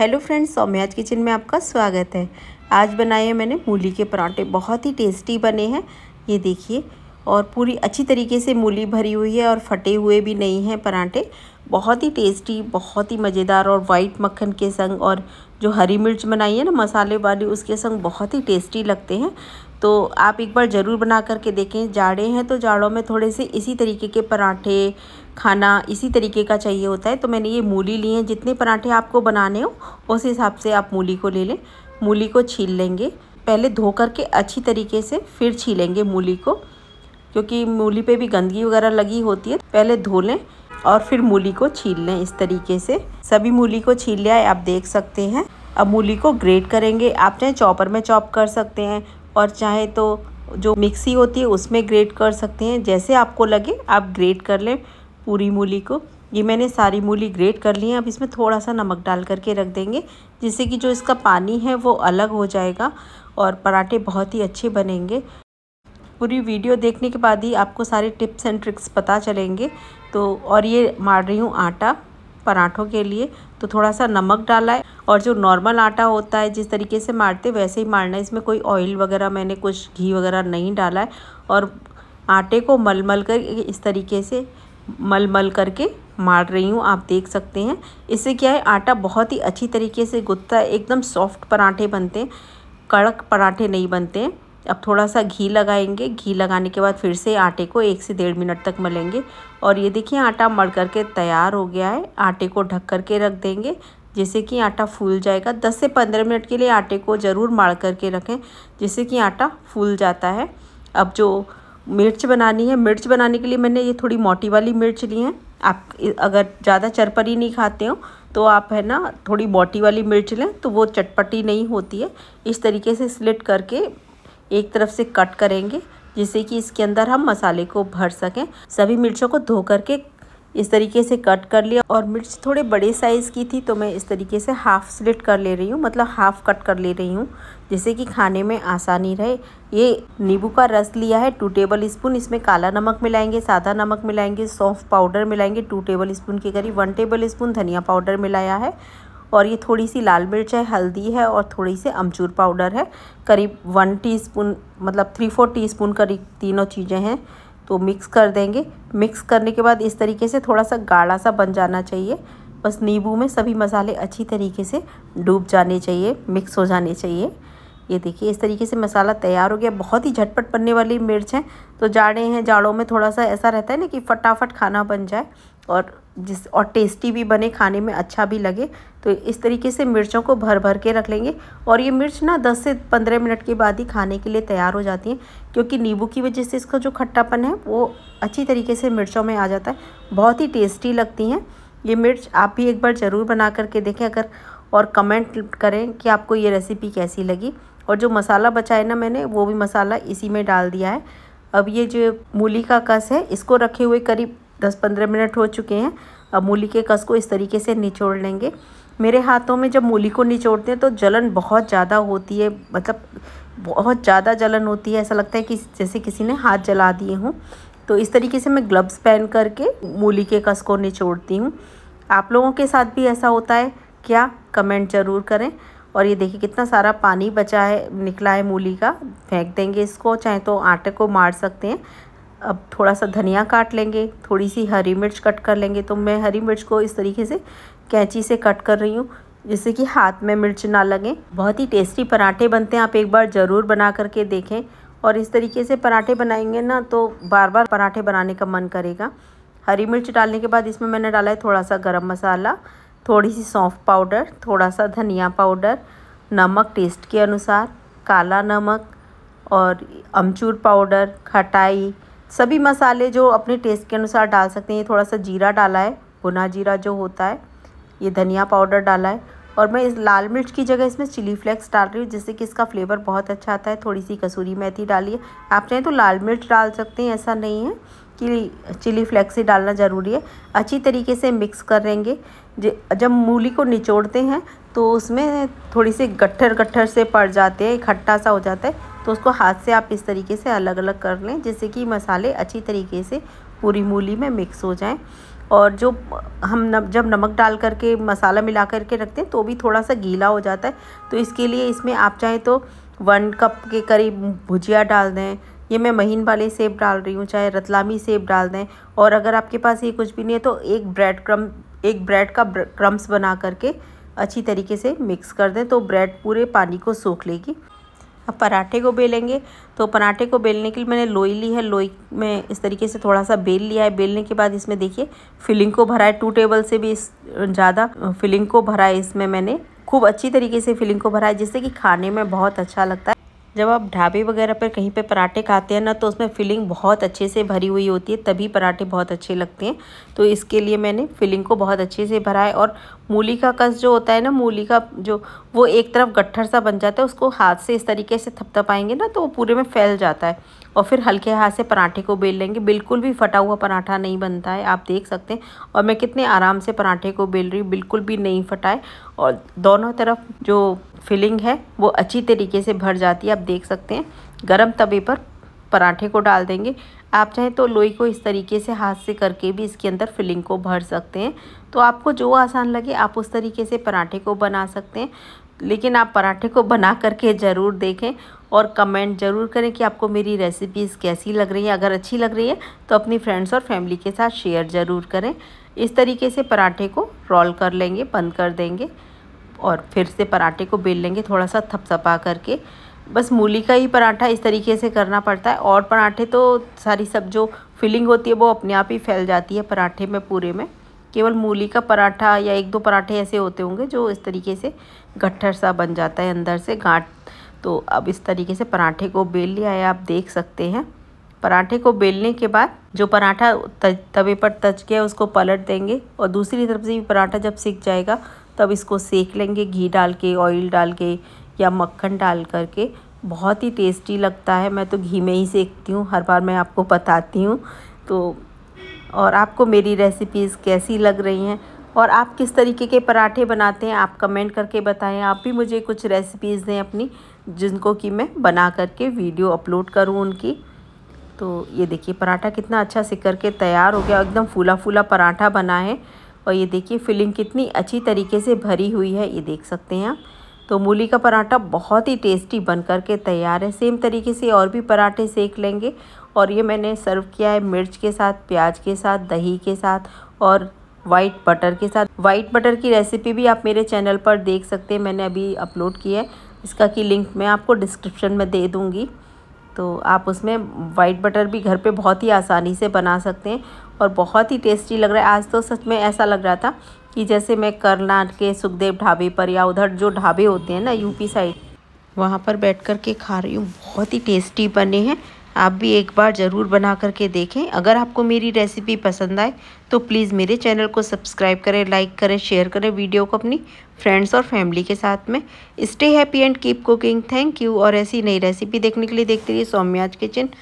hello friends सौम्याज kitchen में आपका स्वागत है आज बनाए हैं मैंने मूली के पराठे बहुत ही टेस्टी बने हैं ये देखिए और पूरी अच्छी तरीके से मूली भरी हुई है और फटे हुए भी नहीं हैं पराठे बहुत ही टेस्टी बहुत ही मज़ेदार और वाइट मक्खन के संग और जो हरी मिर्च बनाई है ना मसाले वाली उसके संग बहुत ही टेस्टी लगते हैं तो आप एक बार ज़रूर बना करके देखें जाड़े हैं तो जाड़ों में थोड़े से इसी तरीके के पराठे खाना इसी तरीके का चाहिए होता है तो मैंने ये मूली ली हैं जितने पराठे आपको बनाने हो उस हिसाब से आप मूली को ले लें मूली को छील लेंगे पहले धो करके अच्छी तरीके से फिर छीलेंगे मूली को क्योंकि मूली पे भी गंदगी वगैरह लगी होती है पहले धो लें और फिर मूली को छील लें इस तरीके से सभी मूली को छील लिया है आप देख सकते हैं अब मूली को ग्रेट करेंगे आप चाहे चॉपर में चॉप कर सकते हैं और चाहे तो जो मिक्सी होती है उसमें ग्रेट कर सकते हैं जैसे आपको लगे आप ग्रेट कर लें पूरी मूली को ये मैंने सारी मूली ग्रेट कर ली है अब इसमें थोड़ा सा नमक डाल करके रख देंगे जिससे कि जो इसका पानी है वो अलग हो जाएगा और पराठे बहुत ही अच्छे बनेंगे पूरी वीडियो देखने के बाद ही आपको सारे टिप्स एंड ट्रिक्स पता चलेंगे तो और ये मार रही हूँ आटा पराठों के लिए तो थोड़ा सा नमक डाला है और जो नॉर्मल आटा होता है जिस तरीके से मारते वैसे ही मारना है इसमें कोई ऑयल वगैरह मैंने कुछ घी वगैरह नहीं डाला है और आटे को मल मल कर इस तरीके से मल मल करके मार रही हूँ आप देख सकते हैं इससे क्या है आटा बहुत ही अच्छी तरीके से गुदता है एकदम सॉफ्ट पराठे बनते हैं कड़क पराठे नहीं बनते हैं अब थोड़ा सा घी लगाएंगे घी लगाने के बाद फिर से आटे को एक से डेढ़ मिनट तक मलेंगे और ये देखिए आटा मड़ करके तैयार हो गया है आटे को ढक करके रख देंगे जैसे कि आटा फूल जाएगा 10 से 15 मिनट के लिए आटे को ज़रूर माड़ करके रखें जिससे कि आटा फूल जाता है अब जो मिर्च बनानी है मिर्च बनाने के लिए मैंने ये थोड़ी मोटी वाली मिर्च ली है आप अगर ज़्यादा चरपरी नहीं खाते हो तो आप है ना थोड़ी मोटी वाली मिर्च लें तो वो चटपटी नहीं होती है इस तरीके से स्लिट करके एक तरफ से कट करेंगे जिससे कि इसके अंदर हम मसाले को भर सकें सभी मिर्चों को धो करके इस तरीके से कट कर लिया और मिर्च थोड़े बड़े साइज़ की थी तो मैं इस तरीके से हाफ़ स्लिट कर ले रही हूँ मतलब हाफ़ कट कर ले रही हूँ जिससे कि खाने में आसानी रहे ये नींबू का रस लिया है टू टेबल स्पून इसमें काला नमक मिलाएंगे सादा नमक मिलाएंगे सौंफ पाउडर मिलाएंगे टू टेबल स्पून के करीब वन टेबल स्पून धनिया पाउडर मिलाया है और ये थोड़ी सी लाल मिर्च है हल्दी है और थोड़ी सी अमचूर पाउडर है करीब वन टीस्पून मतलब थ्री फोर टीस्पून करीब तीनों चीज़ें हैं तो मिक्स कर देंगे मिक्स करने के बाद इस तरीके से थोड़ा सा गाढ़ा सा बन जाना चाहिए बस नींबू में सभी मसाले अच्छी तरीके से डूब जाने चाहिए मिक्स हो जाने चाहिए ये देखिए इस तरीके से मसाला तैयार हो गया बहुत ही झटपट बनने वाली मिर्च हैं तो जाड़े हैं जाड़ों में थोड़ा सा ऐसा रहता है ना कि फटाफट खाना बन जाए और जिस और टेस्टी भी बने खाने में अच्छा भी लगे तो इस तरीके से मिर्चों को भर भर के रख लेंगे और ये मिर्च ना 10 से 15 मिनट के बाद ही खाने के लिए तैयार हो जाती हैं क्योंकि नींबू की वजह से इसका जो खट्टापन है वो अच्छी तरीके से मिर्चों में आ जाता है बहुत ही टेस्टी लगती हैं ये मिर्च आप भी एक बार ज़रूर बना करके देखें अगर और कमेंट करें कि आपको ये रेसिपी कैसी लगी और जो मसाला बचा है ना मैंने वो भी मसाला इसी में डाल दिया है अब ये जो मूली का कस है इसको रखे हुए करीब दस पंद्रह मिनट हो चुके हैं अब मूली के कस को इस तरीके से निचोड़ लेंगे मेरे हाथों में जब मूली को निचोड़ते हैं तो जलन बहुत ज़्यादा होती है मतलब बहुत ज़्यादा जलन होती है ऐसा लगता है कि जैसे किसी ने हाथ जला दिए हों तो इस तरीके से मैं ग्लव्स पहन करके मूली के कस को निचोड़ती हूँ आप लोगों के साथ भी ऐसा होता है क्या कमेंट ज़रूर करें और ये देखिए कितना सारा पानी बचा है निकला है मूली का फेंक देंगे इसको चाहे तो आटे को मार सकते हैं अब थोड़ा सा धनिया काट लेंगे थोड़ी सी हरी मिर्च कट कर लेंगे तो मैं हरी मिर्च को इस तरीके से कैंची से कट कर रही हूँ जिससे कि हाथ में मिर्च ना लगे बहुत ही टेस्टी पराठे बनते हैं आप एक बार ज़रूर बना करके देखें और इस तरीके से पराठे बनाएंगे ना तो बार बार पराठे बनाने का मन करेगा हरी मिर्च डालने के बाद इसमें मैंने डाला है थोड़ा सा गरम मसाला थोड़ी सी सौंफ पाउडर थोड़ा सा धनिया पाउडर नमक टेस्ट के अनुसार काला नमक और अमचूर पाउडर खटाई सभी मसाले जो अपने टेस्ट के अनुसार डाल सकते हैं ये थोड़ा सा जीरा डाला है भुना जीरा जो होता है ये धनिया पाउडर डाला है और मैं इस लाल मिर्च की जगह इसमें चिली फ्लेक्स डाल रही हूँ जिससे कि इसका फ्लेवर बहुत अच्छा आता है थोड़ी सी कसूरी मेथी है आप चाहें तो लाल मिर्च डाल सकते हैं ऐसा नहीं है कि चिली फ्लेक्स ही डालना ज़रूरी है अच्छी तरीके से मिक्स करेंगे जब मूली को निचोड़ते हैं तो उसमें थोड़ी सी गट्ठर गट्ठर से पड़ जाते हैं इकट्ठा सा हो जाता है तो उसको हाथ से आप इस तरीके से अलग अलग कर लें जिससे कि मसाले अच्छी तरीके से पूरी मूली में मिक्स हो जाएं और जो हम न जब नमक डाल करके मसाला मिला करके रखते हैं तो भी थोड़ा सा गीला हो जाता है तो इसके लिए इसमें आप चाहें तो वन कप के करीब भुजिया डाल दें ये मैं महीन वाले सेब डाल रही हूँ चाहे रतलामी सेब डाल दें और अगर आपके पास ये कुछ भी नहीं है तो एक ब्रेड क्रम एक ब्रेड का क्रम्स बना करके अच्छी तरीके से मिक्स कर दें तो ब्रेड पूरे पानी को सोख लेगी अब पराठे को बेलेंगे तो पराठे को बेलने के लिए मैंने लोई ली है लोई में इस तरीके से थोड़ा सा बेल लिया है बेलने के बाद इसमें देखिए फिलिंग को भरा है टू टेबल से भी ज़्यादा फिलिंग को भरा है इसमें मैंने खूब अच्छी तरीके से फिलिंग को भरा है जिससे कि खाने में बहुत अच्छा लगता है जब आप ढाबे वगैरह पर कहीं पे पराठे खाते हैं ना तो उसमें फिलिंग बहुत अच्छे से भरी हुई होती है तभी पराठे बहुत अच्छे लगते हैं तो इसके लिए मैंने फिलिंग को बहुत अच्छे से भरा है और मूली का कस जो होता है ना मूली का जो वो एक तरफ गट्ठर सा बन जाता है उसको हाथ से इस तरीके से थपथपाएंगे ना तो वो पूरे में फैल जाता है और फिर हल्के हाथ से पराठे को बेल लेंगे बिल्कुल भी फटा हुआ पराठा नहीं बनता है आप देख सकते हैं और मैं कितने आराम से पराठे को बेल रही हूँ बिल्कुल भी नहीं फटाए और दोनों तरफ जो फिलिंग है वो अच्छी तरीके से भर जाती है आप देख सकते हैं गरम तवे पर पराठे को डाल देंगे आप चाहें तो लोई को इस तरीके से हाथ से करके भी इसके अंदर फिलिंग को भर सकते हैं तो आपको जो आसान लगे आप उस तरीके से पराठे को बना सकते हैं लेकिन आप पराठे को बना करके ज़रूर देखें और कमेंट ज़रूर करें कि आपको मेरी रेसिपीज़ कैसी लग रही है अगर अच्छी लग रही है तो अपनी फ्रेंड्स और फैमिली के साथ शेयर ज़रूर करें इस तरीके से पराठे को रोल कर लेंगे बंद कर देंगे और फिर से पराठे को बेल लेंगे थोड़ा सा थपथपा करके बस मूली का ही पराठा इस तरीके से करना पड़ता है और पराठे तो सारी सब जो फिलिंग होती है वो अपने आप ही फैल जाती है पराठे में पूरे में केवल मूली का पराठा या एक दो पराठे ऐसे होते होंगे जो इस तरीके से गट्ठर सा बन जाता है अंदर से गांठ तो अब इस तरीके से पराठे को बेल लिया है आप देख सकते हैं पराठे को बेलने के बाद जो पराठा तवे पर तज गया उसको पलट देंगे और दूसरी तरफ से भी पराठा जब सीख जाएगा तब इसको सेक लेंगे घी डाल के ऑयल डाल के या मक्खन डाल करके बहुत ही टेस्टी लगता है मैं तो घी में ही सेकती हूँ हर बार मैं आपको बताती हूँ तो और आपको मेरी रेसिपीज़ कैसी लग रही हैं और आप किस तरीके के पराठे बनाते हैं आप कमेंट करके बताएं आप भी मुझे कुछ रेसिपीज़ दें अपनी जिनको कि मैं बना करके वीडियो अपलोड करूं उनकी तो ये देखिए पराठा कितना अच्छा सिक करके तैयार हो गया एकदम फूला फूला पराठा बना है और ये देखिए फिलिंग कितनी अच्छी तरीके से भरी हुई है ये देख सकते हैं आप तो मूली का पराठा बहुत ही टेस्टी बन कर के तैयार है सेम तरीके से और भी पराठे सेक लेंगे और ये मैंने सर्व किया है मिर्च के साथ प्याज के साथ दही के साथ और वाइट बटर के साथ वाइट बटर की रेसिपी भी आप मेरे चैनल पर देख सकते हैं मैंने अभी अपलोड की है इसका की लिंक मैं आपको डिस्क्रिप्शन में दे दूँगी तो आप उसमें वाइट बटर भी घर पे बहुत ही आसानी से बना सकते हैं और बहुत ही टेस्टी लग रहा है आज तो सच में ऐसा लग रहा था कि जैसे मैं करना के सुखदेव ढाबे पर या उधर जो ढाबे होते हैं ना यूपी साइड वहाँ पर बैठ कर के खा रही हूँ बहुत ही टेस्टी बने हैं आप भी एक बार ज़रूर बना करके देखें अगर आपको मेरी रेसिपी पसंद आए तो प्लीज़ मेरे चैनल को सब्सक्राइब करें लाइक करें शेयर करें वीडियो को अपनी फ्रेंड्स और फैमिली के साथ में stay happy and keep cooking thank you और ऐसी नई रेसिपी देखने के लिए देखते रहिए सौम्याज किचन